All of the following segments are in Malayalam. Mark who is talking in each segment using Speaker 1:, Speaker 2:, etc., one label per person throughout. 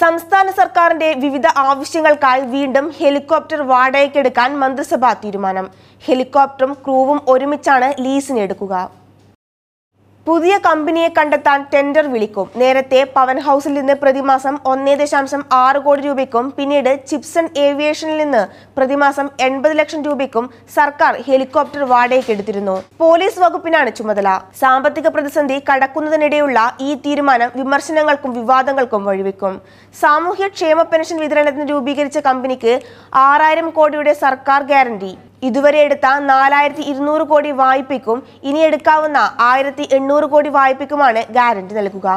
Speaker 1: സംസ്ഥാന സർക്കാരിന്റെ വിവിധ ആവശ്യങ്ങൾക്കായി വീണ്ടും ഹെലികോപ്റ്റർ വാടകയ്ക്കെടുക്കാൻ മന്ത്രിസഭാ തീരുമാനം ഹെലികോപ്റ്ററും ക്രൂവും ഒരുമിച്ചാണ് ലീസിനെടുക്കുക പുതിയ കമ്പനിയെ കണ്ടെത്താൻ ടെൻഡർ വിളിക്കും നേരത്തെ പവൻ ഹൗസിൽ നിന്ന് പ്രതിമാസം ഒന്നേ ദശാംശം ആറ് കോടി രൂപയ്ക്കും പിന്നീട് ചിപ്സൺ ഏവിയേഷനിൽ നിന്ന് പ്രതിമാസം എൺപത് ലക്ഷം രൂപയ്ക്കും സർക്കാർ ഹെലികോപ്റ്റർ വാടകയ്ക്ക് എടുത്തിരുന്നു പോലീസ് വകുപ്പിനാണ് ചുമതല സാമ്പത്തിക പ്രതിസന്ധി കടക്കുന്നതിനിടെയുള്ള ഈ തീരുമാനം വിമർശനങ്ങൾക്കും വിവാദങ്ങൾക്കും വഴിവെക്കും സാമൂഹ്യ ക്ഷേമ പെൻഷൻ വിതരണത്തിന് രൂപീകരിച്ച കമ്പനിക്ക് ആറായിരം കോടിയുടെ സർക്കാർ ഗ്യാരണ്ടി ഇതുവരെ എടുത്ത നാലായിരത്തി ഇരുന്നൂറ് കോടി വായ്പയ്ക്കും ഇനി എടുക്കാവുന്ന ആയിരത്തി എണ്ണൂറ് കോടി വായ്പയ്ക്കുമാണ് ഗ്യാരണ്ടി നൽകുക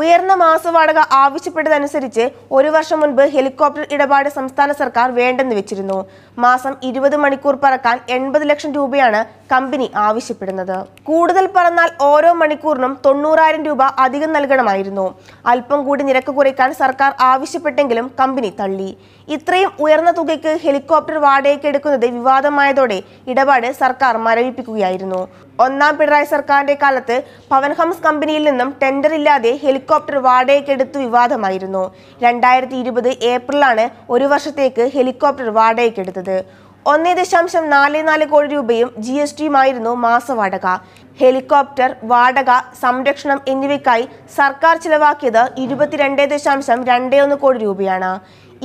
Speaker 1: ഉയർന്ന മാസവാടക ആവശ്യപ്പെട്ടതനുസരിച്ച് ഒരു വർഷം മുൻപ് ഹെലികോപ്റ്റർ ഇടപാട് സംസ്ഥാന സർക്കാർ വേണ്ടെന്ന് വെച്ചിരുന്നു മാസം ഇരുപത് മണിക്കൂർ പറക്കാൻ എൺപത് ലക്ഷം രൂപയാണ് കമ്പനി ആവശ്യപ്പെടുന്നത് കൂടുതൽ പറന്നാൽ ഓരോ മണിക്കൂറിനും തൊണ്ണൂറായിരം രൂപ അധികം നൽകണമായിരുന്നു അല്പം കൂടി നിരക്ക് കുറയ്ക്കാൻ സർക്കാർ ആവശ്യപ്പെട്ടെങ്കിലും കമ്പനി തള്ളി ഇത്രയും ഉയർന്ന തുകയ്ക്ക് ഹെലികോപ്റ്റർ വാടകയ്ക്ക് എടുക്കുന്നത് വിവാദമായതോടെ ഇടപാട് സർക്കാർ മരവിപ്പിക്കുകയായിരുന്നു ഒന്നാം പിണറായി സർക്കാരിന്റെ കാലത്ത് പവൻഹംസ് കമ്പനിയിൽ നിന്നും ടെൻഡർ ഇല്ലാതെ ഹെലി ഹെലികോപ്റ്റർ വാടകയ്ക്കെടുത്തു വിവാദമായിരുന്നു രണ്ടായിരത്തി ഇരുപത് ഏപ്രിലാണ് ഒരു വർഷത്തേക്ക് ഹെലികോപ്റ്റർ വാടകയ്ക്കെടുത്തത് ഒന്നേ ദശാംശം നാല് നാല് കോടി രൂപയും ജി എസ് ടിയുമായിരുന്നു മാസവാടക ഹെലികോപ്റ്റർ വാടക സംരക്ഷണം എന്നിവയ്ക്കായി സർക്കാർ ചിലവാക്കിയത് ഇരുപത്തിരണ്ട് ദശാംശം രണ്ട് ഒന്ന് കോടി രൂപയാണ്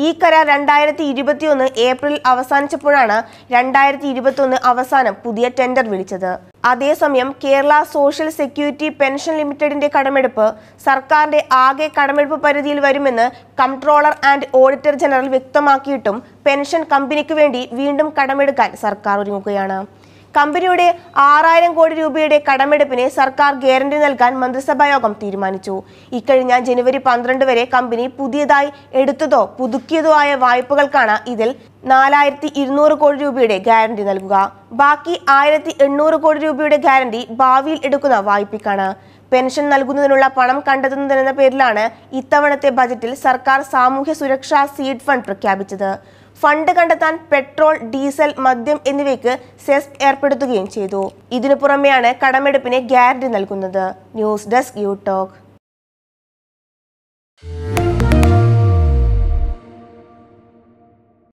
Speaker 1: ഈ കരാർ രണ്ടായിരത്തി ഇരുപത്തിയൊന്ന് ഏപ്രിൽ അവസാനിച്ചപ്പോഴാണ് രണ്ടായിരത്തി ഇരുപത്തിയൊന്ന് അവസാനം പുതിയ ടെൻഡർ വിളിച്ചത് അതേസമയം കേരള സോഷ്യൽ സെക്യൂരിറ്റി പെൻഷൻ ലിമിറ്റഡിന്റെ കടമെടുപ്പ് സർക്കാരിന്റെ ആകെ കടമെടുപ്പ് പരിധിയിൽ വരുമെന്ന് കംട്രോളർ ആൻഡ് ഓഡിറ്റർ ജനറൽ വ്യക്തമാക്കിയിട്ടും പെൻഷൻ കമ്പനിക്ക് വേണ്ടി വീണ്ടും കടമെടുക്കാൻ സർക്കാർ ഒരുങ്ങുകയാണ് കമ്പനിയുടെ ആറായിരം കോടി രൂപയുടെ കടമെടുപ്പിന് സർക്കാർ ഗ്യാരണ്ടി നൽകാൻ മന്ത്രിസഭാ യോഗം തീരുമാനിച്ചു ഇക്കഴിഞ്ഞ ജനുവരി പന്ത്രണ്ട് വരെ കമ്പനി പുതിയതായി എടുത്തതോ പുതുക്കിയതോ ആയ വായ്പകൾക്കാണ് ഇതിൽ നാലായിരത്തി കോടി രൂപയുടെ ഗ്യാരണ്ടി നൽകുക ബാക്കി ആയിരത്തി എണ്ണൂറ് കോടി രൂപയുടെ ഗ്യാരണ്ടി ഭാവിയിൽ എടുക്കുന്ന വായ്പയ്ക്കാണ് പെൻഷൻ നൽകുന്നതിനുള്ള പണം കണ്ടെത്തുന്നതിനെന്ന പേരിലാണ് ഇത്തവണത്തെ ബജറ്റിൽ സർക്കാർ സാമൂഹ്യ സുരക്ഷാ സീഡ് ഫണ്ട് പ്രഖ്യാപിച്ചത് ഫണ്ട് കണ്ടെത്താൻ പെട്രോൾ ഡീസൽ മദ്യം എന്നിവയ്ക്ക് സെസ് ഏർപ്പെടുത്തുകയും ചെയ്തു ഇതിനു പുറമെയാണ് കടമെടുപ്പിന് ഗ്യാരണ്ടി നൽകുന്നത് ന്യൂസ് ഡെസ്ക് യു ടോക്ക്